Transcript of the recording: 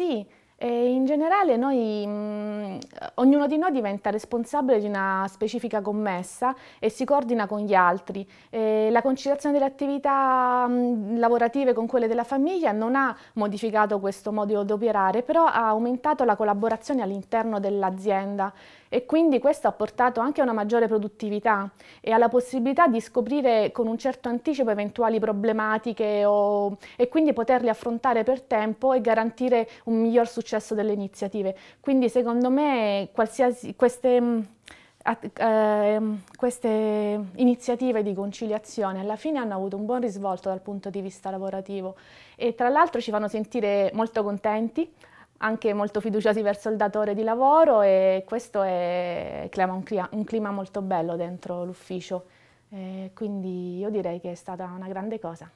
Sì, eh, in generale noi mh, mm, Ognuno di noi diventa responsabile di una specifica commessa e si coordina con gli altri. Eh, la conciliazione delle attività mm, lavorative con quelle della famiglia non ha modificato questo modo di operare, però ha aumentato la collaborazione all'interno dell'azienda e quindi questo ha portato anche a una maggiore produttività e alla possibilità di scoprire con un certo anticipo eventuali problematiche o, e quindi poterle affrontare per tempo e garantire un miglior successo delle iniziative. Quindi secondo me qualsiasi, queste, eh, queste iniziative di conciliazione alla fine hanno avuto un buon risvolto dal punto di vista lavorativo e tra l'altro ci fanno sentire molto contenti, anche molto fiduciosi verso il datore di lavoro e questo è, un, clima, un clima molto bello dentro l'ufficio. Eh, quindi io direi che è stata una grande cosa.